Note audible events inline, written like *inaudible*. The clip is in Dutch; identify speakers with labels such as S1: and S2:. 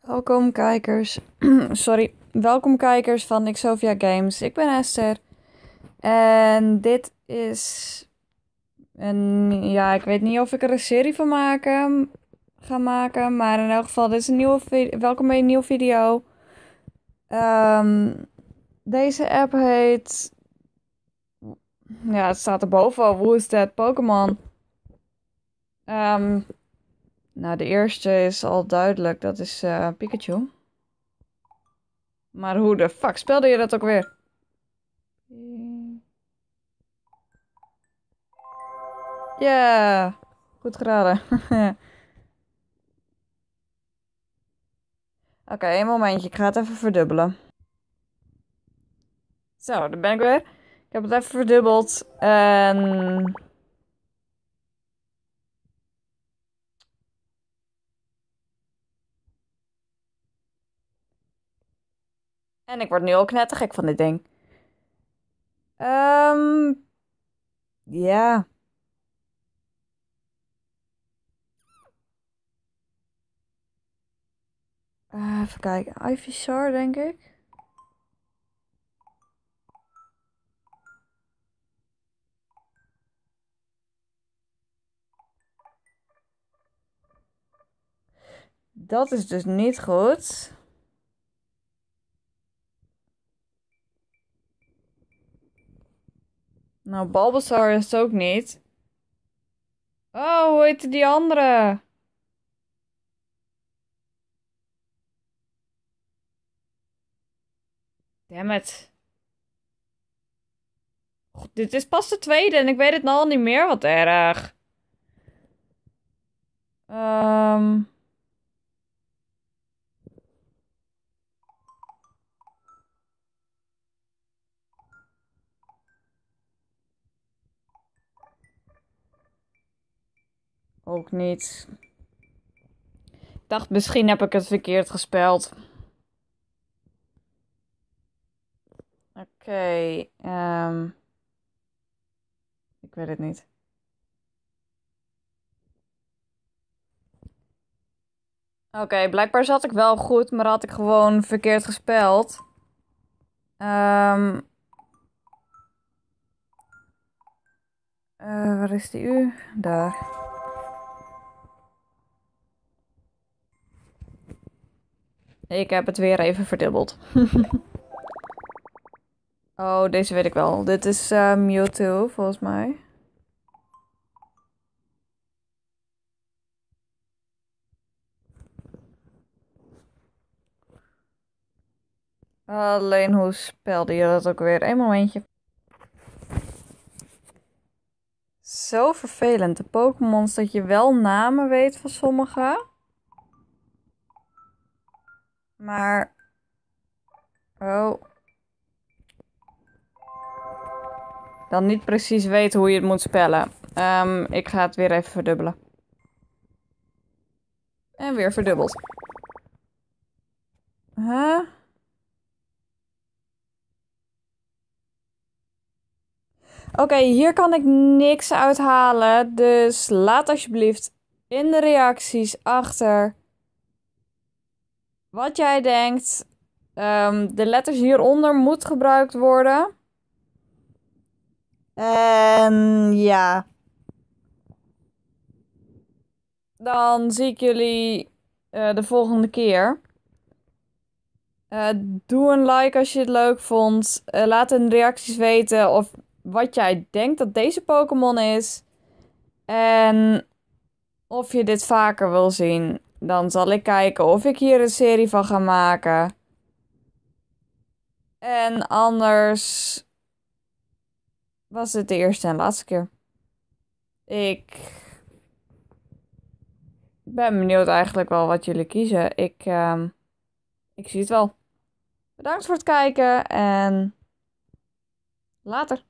S1: Welkom kijkers. *clears throat* Sorry. Welkom kijkers van Nixovia Games. Ik ben Esther. En dit is een ja, ik weet niet of ik er een serie van maken, ga maken, maar in elk geval dit is een nieuwe welkom bij een nieuwe video. Ehm, deze app heet ja, het staat erboven. Who is that Pokémon? Um, nou, de eerste is al duidelijk. Dat is eh, Pikachu. Maar hoe de fuck speelde je dat ook weer? Ja, goed geraden. *laughs* Oké, een momentje. Ik ga het even verdubbelen. Zo, daar ben ik weer. Ik heb het even verdubbeld. En... En ik word nu ook net gek van dit ding. Ehm, ja. Eh, even kijken. Ivysaur, denk ik. Dat is dus niet goed. Nou, Balbasaur is het ook niet. Oh, hoe heet die andere? Damn it. dit is pas de tweede en ik weet het nou al niet meer. Wat erg. Ehm... Um... Ook niet. Ik dacht, misschien heb ik het verkeerd gespeld. Oké, ehm, ik weet het niet. Oké, blijkbaar zat ik wel goed, maar had ik gewoon verkeerd gespeld. Ehm, eh, waar is die U? Daar. Ik heb het weer even verdubbeld. *laughs* oh, deze weet ik wel. Dit is eh, Mewtwo, volgens mij. Alleen hoe spelde je dat ook weer? Eén momentje. Zo vervelend. De Pokémon's dat je wel namen weet van sommige. Maar... Oh. Dan niet precies weten hoe je het moet spellen. Um, ik ga het weer even verdubbelen. En weer verdubbeld. Huh? Oké, hier kan ik niks uithalen. Dus laat alsjeblieft in de reacties achter wat jij denkt, ehm, de letters hieronder moet gebruikt worden. En ja. Dan zie ik jullie eh, de volgende keer. Eh, doe een like als je het leuk vond. Eh, laat in de reacties weten of wat jij denkt dat deze Pokémon is. En of je dit vaker wil zien. Dan zal ik kijken of ik hier een serie van ga maken. En anders was het de eerste en laatste keer. Ik ben benieuwd eigenlijk wel wat jullie kiezen. Ik, ehm, ik zie het wel. Bedankt voor het kijken en later.